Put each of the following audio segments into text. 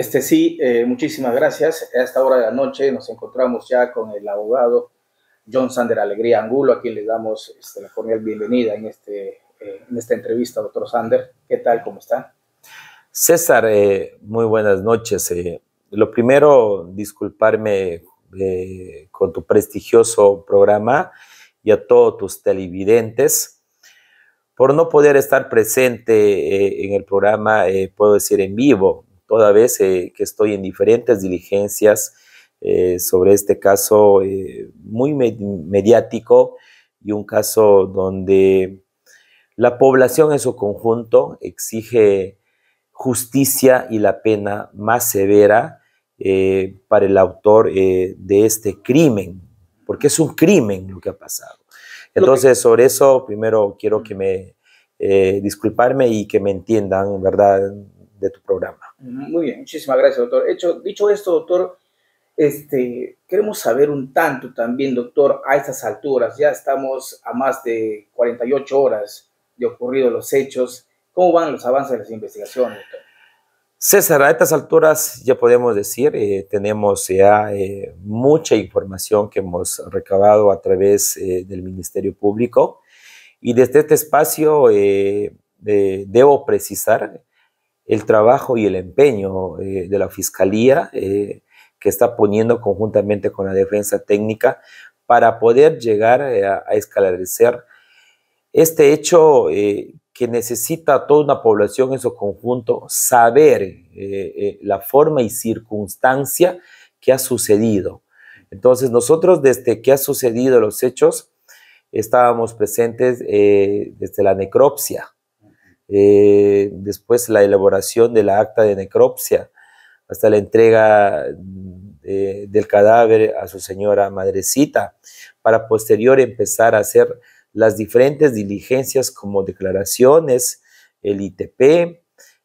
Este sí, eh, muchísimas gracias. A esta hora de la noche nos encontramos ya con el abogado John Sander Alegría Angulo, a quien le damos este, la cordial bienvenida en, este, eh, en esta entrevista, doctor Sander. ¿Qué tal? ¿Cómo está? César, eh, muy buenas noches. Lo primero, disculparme con tu prestigioso programa y a todos tus televidentes por no poder estar presente en el programa, puedo decir en vivo toda vez eh, que estoy en diferentes diligencias eh, sobre este caso eh, muy mediático y un caso donde la población en su conjunto exige justicia y la pena más severa para el autor de este crimen, porque es un crimen lo que ha pasado. Entonces, sobre eso, primero quiero que me disculparme y que me entiendan, ¿verdad? de tu programa. Muy bien, muchísimas gracias, doctor. Hecho, dicho esto, doctor, este, queremos saber un tanto también, doctor, a estas alturas, ya estamos a más de 48 horas de ocurrido los hechos, ¿cómo van los avances de las investigaciones, doctor? César, a estas alturas ya podemos decir, eh, tenemos ya eh, mucha información que hemos recabado a través eh, del Ministerio Público y desde este espacio debo precisar el trabajo y el empeño eh, de la Fiscalía eh, que está poniendo conjuntamente con la defensa técnica para poder llegar eh, a, esclarecer este hecho que necesita toda una población en su conjunto saber la forma y circunstancia que ha sucedido. Entonces nosotros desde que ha sucedido los hechos estábamos presentes desde la necropsia, eh, después la elaboración de la acta de necropsia, hasta la entrega eh, del cadáver a su señora madrecita, para posterior empezar a hacer las diferentes diligencias como declaraciones, el ITP,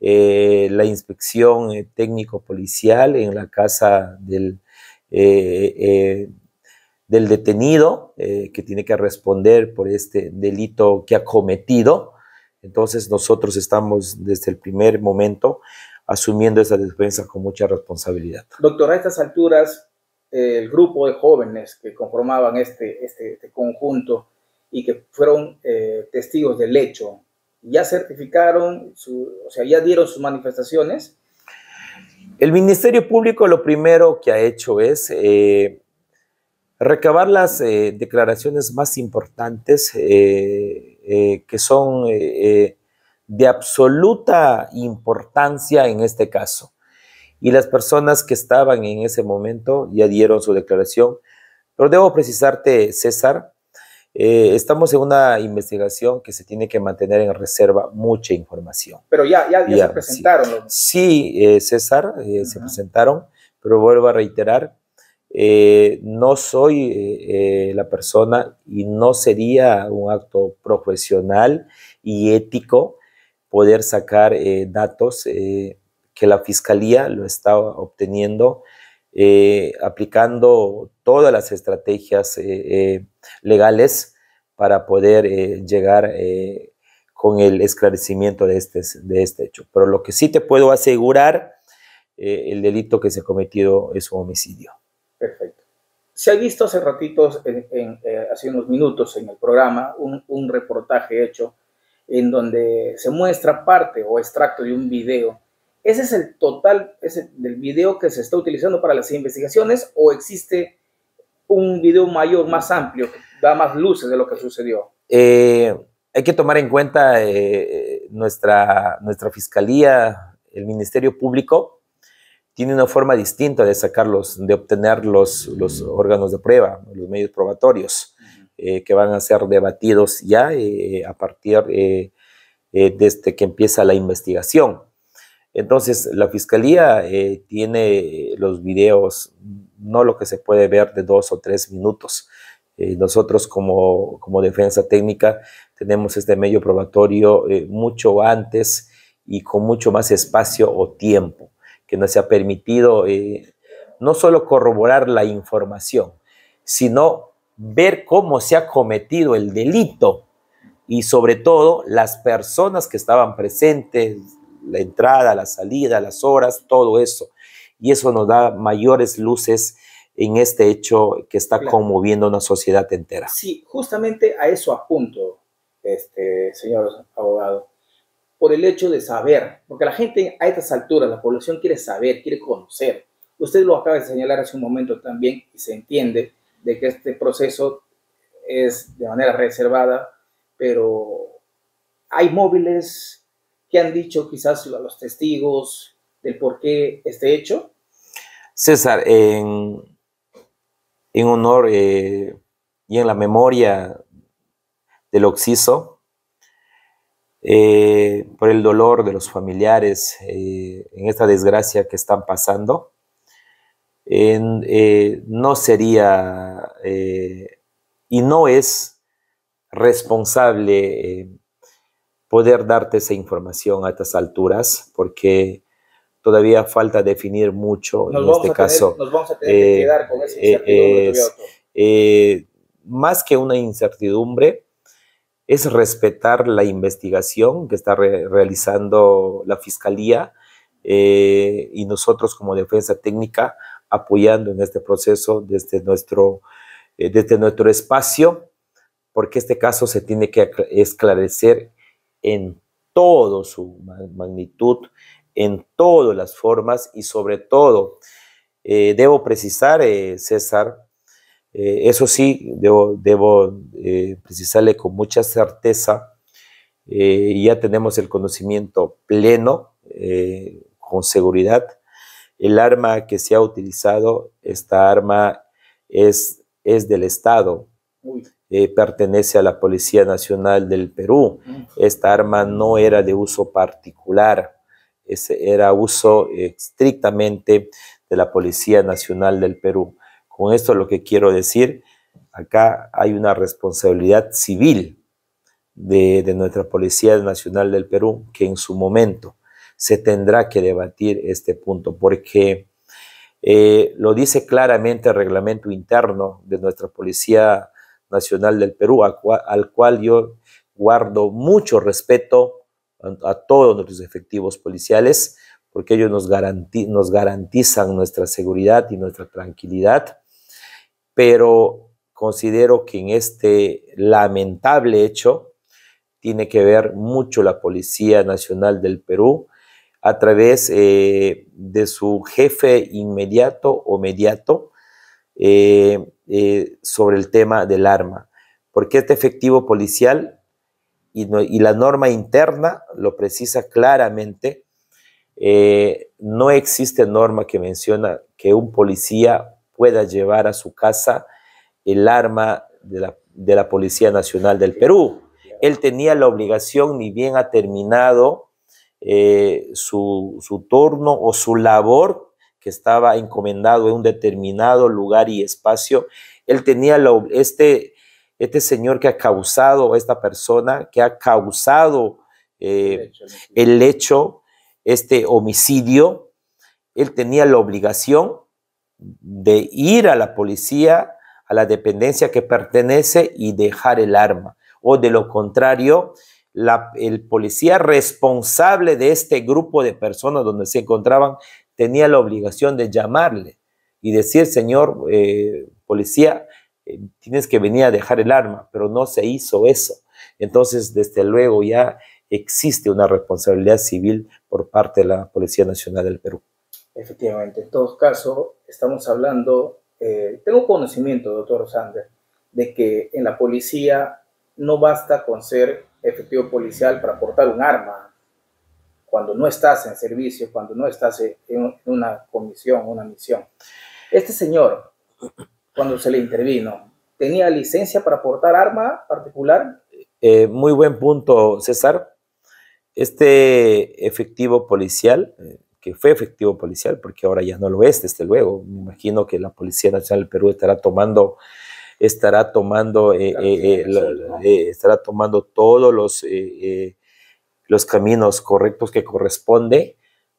eh, la inspección técnico-policial en la casa del, del detenido, que tiene que responder por este delito que ha cometido, entonces nosotros estamos desde el primer momento asumiendo esa defensa con mucha responsabilidad. Doctor, a estas alturas, el grupo de jóvenes que conformaban este, este, este conjunto y que fueron eh, testigos del hecho, ¿ya certificaron, o sea, ya dieron sus manifestaciones? El Ministerio Público lo primero que ha hecho es... Eh, recabar las eh, declaraciones más importantes eh, que son eh, eh, de absoluta importancia en este caso. Y las personas que estaban en ese momento ya dieron su declaración. Pero debo precisarte, César, estamos en una investigación que se tiene que mantener en reserva mucha información. Pero ya, ya, se presentaron. Sí, César, se presentaron, pero vuelvo a reiterar, eh, no soy eh, eh, la persona y no sería un acto profesional y ético poder sacar datos que la fiscalía lo está obteniendo, aplicando todas las estrategias legales para poder llegar con el esclarecimiento de este, de este hecho. Pero lo que sí te puedo asegurar, el delito que se ha cometido es un homicidio. Perfecto. Se ha visto hace ratitos, eh, hace unos minutos en el programa, un, reportaje hecho en donde se muestra parte o extracto de un video. ¿Ese es el total del video que se está utilizando para las investigaciones o existe un video mayor, más amplio, que da más luces de lo que sucedió? Eh, hay que tomar en cuenta eh, nuestra, nuestra fiscalía, el Ministerio Público, tiene una forma distinta de sacarlos, de obtener los, órganos de prueba, los medios probatorios, eh, que van a ser debatidos ya eh, a partir eh, de desde que empieza la investigación. Entonces, la fiscalía tiene los videos, no lo que se puede ver de dos o tres minutos. nosotros como, como, defensa técnica tenemos este medio probatorio mucho antes y con mucho más espacio o tiempo que nos ha permitido eh, no solo corroborar la información, sino ver cómo se ha cometido el delito y sobre todo las personas que estaban presentes, la entrada, la salida, las horas, todo eso. Y eso nos da mayores luces en este hecho que está conmoviendo conmoviendo una sociedad entera. Sí, justamente a eso apunto, este, señor abogado por el hecho de saber, porque la gente a estas alturas, la población quiere saber, quiere conocer. Usted lo acaba de señalar hace un momento también y se entiende de que este proceso es de manera reservada, pero hay móviles que han dicho quizás a los testigos del por qué este hecho. César, en, honor eh, y en la memoria del occiso, eh, por el dolor de los familiares eh, en esta desgracia que están pasando. Eh, no sería y no es responsable poder darte esa información a estas alturas porque todavía falta definir mucho en este caso. nos vamos a tener que quedar con más que una incertidumbre, es respetar la investigación que está realizando la Fiscalía eh, y nosotros como defensa técnica apoyando en este proceso desde nuestro, eh, nuestro espacio, porque este caso se tiene que esclarecer en toda su magnitud, en todas las formas y sobre todo, eh, debo precisar, César, eh, eso sí, debo, eh, precisarle con mucha certeza, eh, y ya tenemos el conocimiento pleno, con seguridad. El arma que se ha utilizado, esta arma es, es del Estado, pertenece a la Policía Nacional del Perú. Esta arma no era de uso particular, era uso estrictamente de la Policía Nacional del Perú. Con esto lo que quiero decir, acá hay una responsabilidad civil de, nuestra Policía Nacional del Perú, que en su momento se tendrá que debatir este punto, porque eh, lo dice claramente el reglamento interno de nuestra Policía Nacional del Perú, al cual, yo guardo mucho respeto a, todos nuestros efectivos policiales, porque ellos nos garantizan nuestra seguridad y nuestra tranquilidad pero considero que en este lamentable hecho tiene que ver mucho la Policía Nacional del Perú a través eh, de su jefe inmediato o mediato eh, eh, sobre el tema del arma. Porque este efectivo policial y, y la norma interna lo precisa claramente, no existe norma que menciona que un policía pueda llevar a su casa el arma de la, Policía Nacional del Perú. Él tenía la obligación, ni bien ha terminado eh, su, turno o su labor, que estaba encomendado en un determinado lugar y espacio. Él tenía la este, este señor que ha causado, esta persona que ha causado eh, el hecho, este homicidio, él tenía la obligación de ir a la policía, a la dependencia que pertenece y dejar el arma. O de lo contrario, el policía responsable de este grupo de personas donde se encontraban tenía la obligación de llamarle y decir, señor eh, policía, eh, tienes que venir a dejar el arma, pero no se hizo eso. Entonces, desde luego ya existe una responsabilidad civil por parte de la Policía Nacional del Perú. Efectivamente, en todo caso, estamos hablando, eh, tengo conocimiento, doctor Sander, de que en la policía no basta con ser efectivo policial para portar un arma. Cuando no estás en servicio, cuando no estás en una comisión, una misión. Este señor, cuando se le intervino, ¿tenía licencia para portar arma particular? Eh, muy buen punto, César. Este efectivo policial, eh, que fue efectivo policial, porque ahora ya no lo es, desde luego. Me imagino que la Policía Nacional del Perú estará tomando estará tomando eh, eh, eh, estará tomando todos los los caminos correctos que corresponde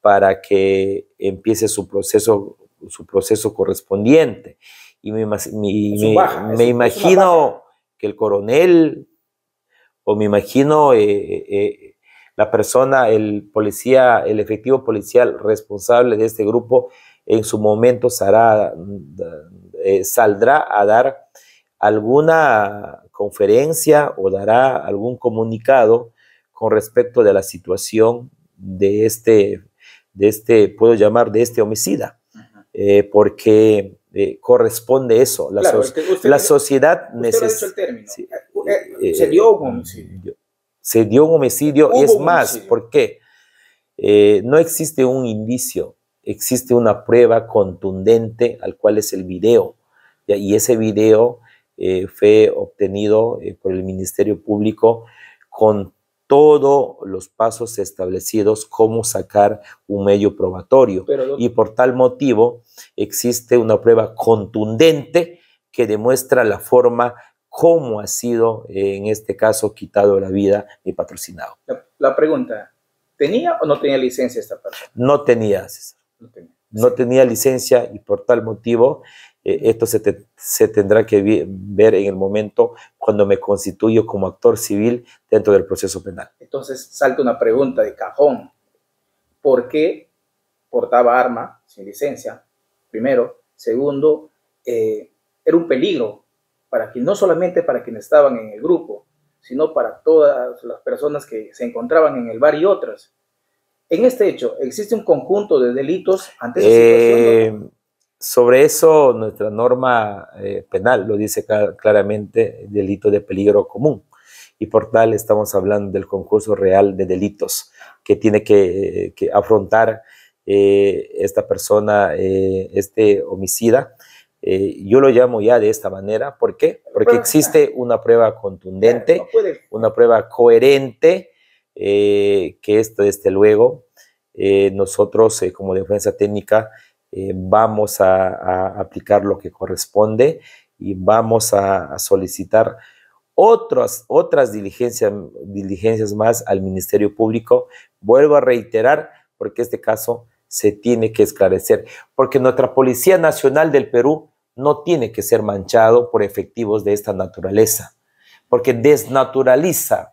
para que empiece su proceso su proceso correspondiente y me, imagino que el coronel o me imagino la persona, el policía, el efectivo policial responsable de este grupo en su momento mm, eh, saldrá a dar alguna conferencia o dará algún comunicado con respecto de la situación de este, de este puedo llamar, de este homicida, eh, porque eh, corresponde eso. La, la sociedad necesita... término, se se dio un homicidio y es más, ¿por qué? Eh, no existe un indicio, existe una prueba contundente al cual es el video. Y ese video eh, fue obtenido eh, por el Ministerio Público con todos los pasos establecidos cómo sacar un medio probatorio. y por tal motivo existe una prueba contundente que demuestra la forma cómo ha sido, eh, en este caso, quitado la vida y patrocinado. La, pregunta, ¿tenía o no tenía licencia esta persona? No tenía, César. No tenía, licencia y por tal motivo eh, esto se, tendrá que ver en el momento cuando me constituyo como actor civil dentro del proceso penal. Entonces salta una pregunta de cajón. ¿Por qué portaba arma sin licencia? Primero. Segundo, eh, era un peligro para que no solamente para quienes estaban en el grupo, sino para todas las personas que se encontraban en el bar y otras. En este hecho, ¿existe un conjunto de delitos ante eh, Sobre eso, nuestra norma eh, penal lo dice claramente, delito de peligro común. Y por tal estamos hablando del concurso real de delitos que tiene que, afrontar eh, esta persona, este homicida, eh, yo lo llamo ya de esta manera, ¿por qué? Porque existe una prueba contundente, una prueba coherente, eh, que esto, desde luego, eh, nosotros como defensa técnica vamos a, aplicar lo que corresponde y vamos a, solicitar otras, otras diligencias, diligencias más al Ministerio Público. Vuelvo a reiterar, porque este caso se tiene que esclarecer, porque nuestra Policía Nacional del Perú no tiene que ser manchado por efectivos de esta naturaleza, porque desnaturaliza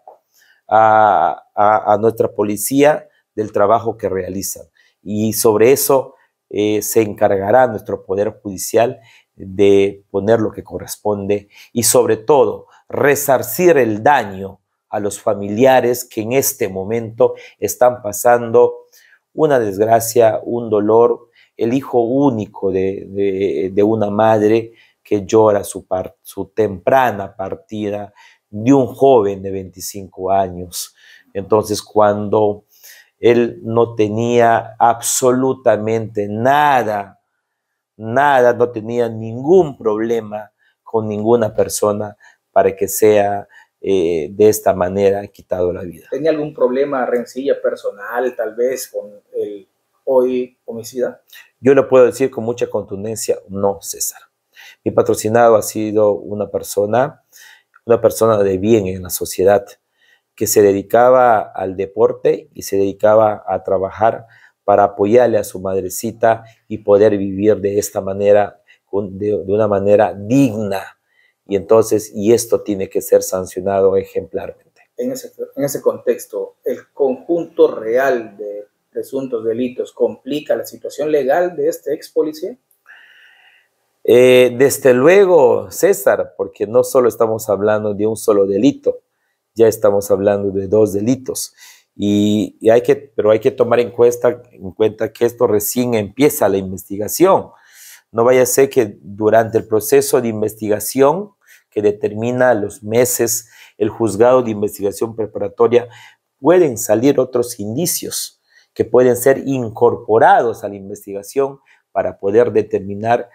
a, nuestra policía del trabajo que realizan. Y sobre eso eh, se encargará nuestro Poder Judicial de poner lo que corresponde y sobre todo resarcir el daño a los familiares que en este momento están pasando una desgracia, un dolor, el hijo único de, una madre que llora su, su temprana partida de un joven de 25 años. Entonces, cuando él no tenía absolutamente nada, nada, no tenía ningún problema con ninguna persona para que sea eh, de esta manera ha quitado la vida. ¿Tenía algún problema, rencilla personal, tal vez, con el hoy homicida? Yo le puedo decir con mucha contundencia, no, César. Mi patrocinado ha sido una persona, una persona de bien en la sociedad, que se dedicaba al deporte y se dedicaba a trabajar para apoyarle a su madrecita y poder vivir de esta manera, de una manera digna y entonces, y esto tiene que ser sancionado ejemplarmente. En ese, en ese contexto, el conjunto real de presuntos delitos complica la situación legal de este ex policía. Eh, desde luego, César, porque no solo estamos hablando de un solo delito, ya estamos hablando de dos delitos. Y, y hay que, pero hay que tomar en cuenta, en cuenta que esto recién empieza la investigación. No vaya a ser que durante el proceso de investigación que determina los meses el juzgado de investigación preparatoria, pueden salir otros indicios que pueden ser incorporados a la investigación para poder determinar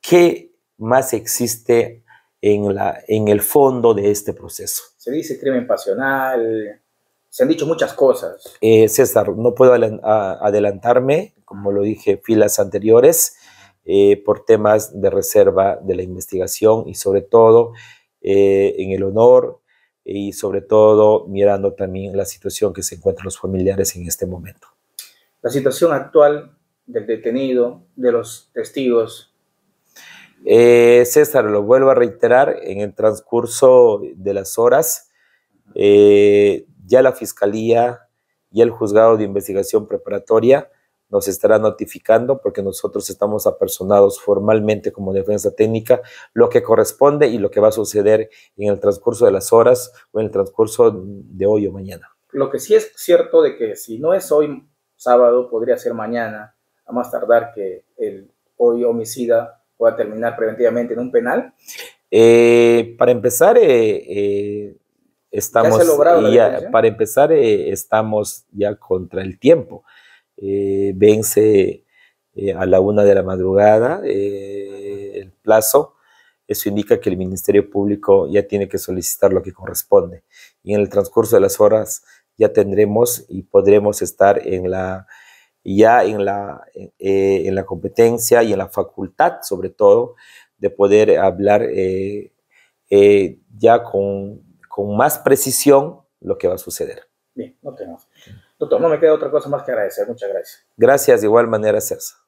qué más existe en, la, en el fondo de este proceso. Se dice crimen pasional, se han dicho muchas cosas. Eh, César, no puedo adelantarme, como lo dije, filas anteriores. Eh, por temas de reserva de la investigación y sobre todo eh, en el honor y sobre todo mirando también la situación que se encuentran los familiares en este momento. La situación actual del detenido, de los testigos. Eh, César, lo vuelvo a reiterar, en el transcurso de las horas, ya la Fiscalía y el Juzgado de Investigación Preparatoria nos estará notificando porque nosotros estamos apersonados formalmente como defensa técnica, lo que corresponde y lo que va a suceder en el transcurso de las horas o en el transcurso de hoy o mañana. Lo que sí es cierto de que si no es hoy sábado, podría ser mañana, a más tardar que el hoy homicida pueda terminar preventivamente en un penal. Eh, para empezar, eh, eh, estamos para empezar estamos ya contra el tiempo. Eh, vence eh, a la una de la madrugada eh, el plazo, eso indica que el Ministerio Público ya tiene que solicitar lo que corresponde. Y en el transcurso de las horas ya tendremos y podremos estar en la, ya en la, competencia y en la facultad, sobre todo, de poder hablar ya con, con, más precisión lo que va a suceder. Bien, no tenemos. Doctor, no me queda otra cosa más que agradecer. Muchas gracias. Gracias de igual manera, César.